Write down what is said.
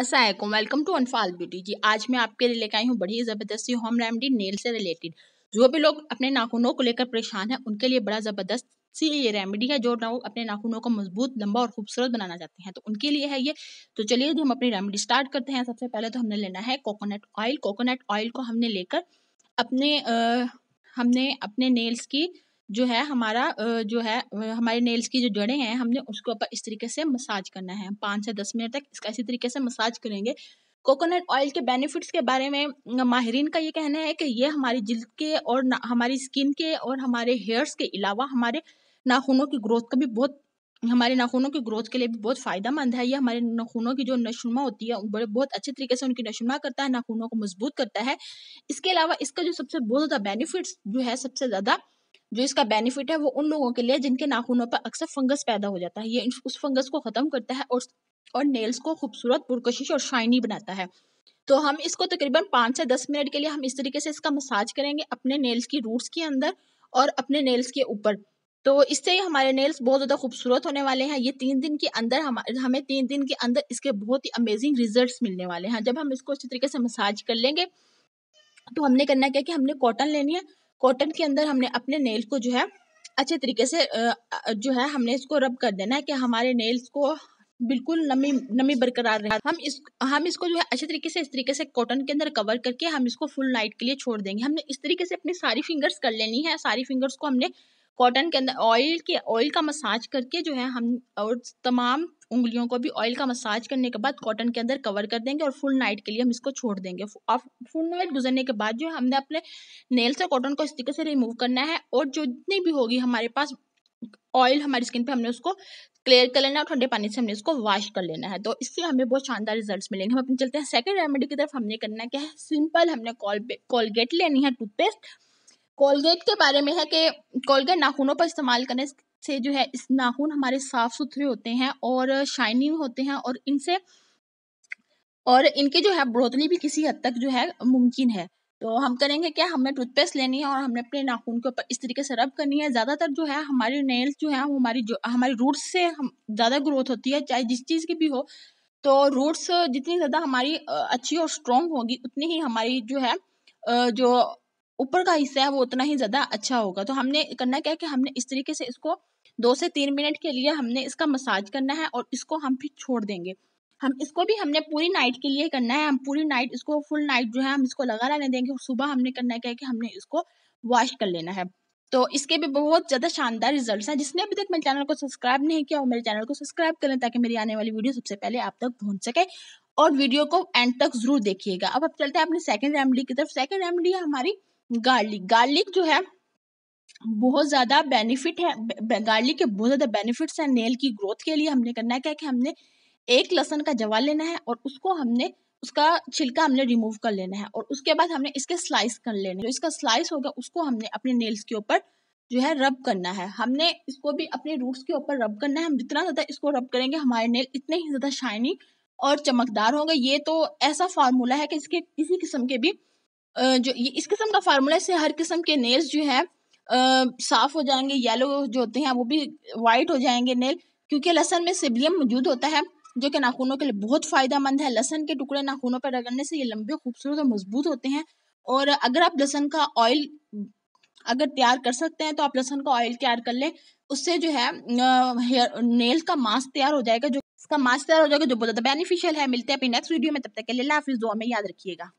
Aslam welcome to Anfal beauty जी आज मैं आपके लिए लेकर आई हूँ बड़ी ज़बरदस्ती होम रेमडी नेल से रिलेटेड जो भी लोग अपने नाखूनों को लेकर परेशान हैं उनके लिए बड़ा ज़बरदस्त सी ये रेमेडी है जो लोग अपने नाखूनों को मजबूत लंबा और खूबसूरत बनाना चाहते हैं तो उनके लिए है ये तो चलिए जो हम अपनी रेमेडी स्टार्ट करते हैं सबसे पहले तो हमने लेना है कोकोनट ऑयल कोकोनट ऑयल को हमने लेकर अपने आ, हमने अपने नेल्स की जो है हमारा जो है हमारे नेल्स की जो जड़ें हैं हमने उसके ऊपर इस तरीके से मसाज करना है पाँच से दस मिनट तक इसका इसी तरीके से मसाज करेंगे कोकोनट ऑयल के बेनिफिट्स के बारे में माहरीन का ये कहना है कि ये हमारी जिल्द के और हमारी स्किन के और हमारे हेयर्स के अलावा हमारे नाखूनों की ग्रोथ का भी बहुत हमारे नाखूनों की ग्रोथ के लिए भी बहुत फायदा मंद है ये हमारे नाखूनों की जो नशुमा होती है बड़े बहुत अच्छे तरीके से उनकी नशुमा करता है नाखूनों को मजबूत करता है इसके अलावा इसका जो सबसे बहुत ज़्यादा बेनिफिट्स जो है सबसे ज़्यादा जो इसका बेनिफिट है वो उन लोगों के लिए जिनके नाखूनों पर अक्सर फंगस पैदा हो जाता है ये उस फंगस को ख़त्म करता है और और नेल्स को खूबसूरत पुरकशिश और शाइनी बनाता है तो हम इसको तकरीबन पाँच से दस मिनट के लिए हम इस तरीके से इसका मसाज करेंगे अपने नेल्स की रूट्स के अंदर और अपने नेल्स के ऊपर तो इससे हमारे नेल्स बहुत ज़्यादा खूबसूरत होने वाले हैं ये तीन दिन के अंदर हम हमें तीन दिन के अंदर इसके बहुत ही अमेजिंग रिजल्ट्स मिलने वाले हैं जब हम इसको अच्छी तरीके से मसाज कर लेंगे तो हमने करना क्या कि हमने कॉटन लेनी है कॉटन के अंदर हमने अपने नेल को जो है अच्छे तरीके से जो है हमने इसको रब कर देना है कि हमारे नेल्स को बिल्कुल नमी नमी बरकरार रहे हम इस हम इसको जो है अच्छे तरीके से इस तरीके से कॉटन के अंदर कवर करके हम इसको फुल नाइट के लिए छोड़ देंगे हमने इस तरीके से अपनी सारी फिंगर्स कर लेनी है सारी फिंगर्स को हमने कॉटन के अंदर ऑयल के ऑयल का मसाज करके जो है हम और तमाम उंगलियों को भी ऑयल का मसाज करने के बाद कॉटन के अंदर कवर कर देंगे और फुल नाइट के लिए हम इसको छोड़ देंगे और फुल नाइट गुजरने के बाद जो हमने अपने नेल से कॉटन को इस तरीके से रिमूव करना है और जो जितनी भी होगी हमारे पास ऑयल हमारी स्किन पे हमने उसको क्लियर कर लेना है और ठंडे पानी से हमने इसको वॉश कर लेना है तो इससे हमें बहुत शानदार रिजल्ट्स मिलेंगे हम अपने चलते हैं सेकंड रेमेडी की तरफ हमने करना क्या है सिंपल हमने कॉलगेट लेनी है टूथपेस्ट कोलगेट के बारे में है कि कोलगेट नाखूनों पर इस्तेमाल करने से जो है इस नाखून हमारे साफ सुथरे होते हैं और शाइनिंग होते हैं और इनसे और इनके जो है बढ़ोतरी भी किसी हद तक जो है मुमकिन है तो हम करेंगे क्या हमने टूथपेस्ट लेनी है और हमने अपने नाखून के ऊपर इस तरीके से रब करनी है ज़्यादातर जो है हमारे नेल्स जो है वो हमारी जो हमारे रूट्स से हम ज़्यादा ग्रोथ होती है चाहे जिस चीज़ की भी हो तो रूट्स जितनी ज़्यादा हमारी अच्छी और स्ट्रॉन्ग होगी उतनी ही हमारी जो है जो ऊपर का हिस्सा है वो उतना ही ज़्यादा अच्छा होगा तो हमने करना क्या है कि हमने इस तरीके से इसको दो से तीन मिनट के लिए हमने इसका मसाज करना है और इसको हम फिर छोड़ देंगे हम इसको भी हमने पूरी नाइट के लिए करना है हम पूरी नाइट इसको फुल नाइट जो है हम इसको लगा रहने देंगे सुबह हमने करना क्या है कि हमने इसको वॉश कर लेना है तो इसके भी बहुत ज़्यादा शानदार रिजल्ट्स हैं जिसने अभी तक मेरे चैनल को सब्सक्राइब नहीं किया वो मेरे चैनल को सब्सक्राइब करें ताकि मेरी आने वाली वीडियो सबसे पहले आप तक पहुंच सके और वीडियो को एंड तक जरूर देखिएगा अब अब चलते हैं अपनी सेकंड रेमेडी की तरफ सेकंड रेमडी है हमारी गार्लिक गार्लिक जो है बहुत ज़्यादा बेनिफिट है गार्लिक के बहुत ज़्यादा बेनिफिट्स हैं नेल की ग्रोथ के लिए हमने करना क्या है कि हमने एक लहसन का जवा लेना है और उसको हमने उसका छिलका हमने रिमूव कर लेना है और उसके बाद हमने इसके स्लाइस कर लेने जो इसका स्लाइस होगा उसको हमने अपने नेल्स के ऊपर जो है रब करना है हमने इसको भी अपने रूट्स के ऊपर रब करना है हम जितना ज़्यादा इसको रब करेंगे हमारे नेल इतने ही ज़्यादा शाइनिंग और चमकदार होंगे ये तो ऐसा फार्मूला है कि इसके किसी किस्म के भी जो इस किस्म का फार्मूला से हर किस्म के नेल्स जो है साफ हो जाएंगे येलो जो होते हैं वो भी वाइट हो जाएंगे नेल क्योंकि लहसन में सिबलियम मौजूद होता है जो कि नाखूनों के लिए बहुत फ़ायदा मंद है लहसन के टुकड़े नाखूनों पर रगड़ने से ये लंबे खूबसूरत और मजबूत होते हैं और अगर आप लहसन का ऑयल अगर तैयार कर सकते हैं तो आप लहसन का ऑयल तैयार कर लें उससे जो है नेल का मास्क तैयार हो जाएगा जो इसका मास्क तैयार हो जाएगा जो बहुत ज़्यादा बेनिफिशियल है मिलते हैं अपनी नेक्स्ट वीडियो में तब तक के लिए हाफिज़ दुआ में याद रखिएगा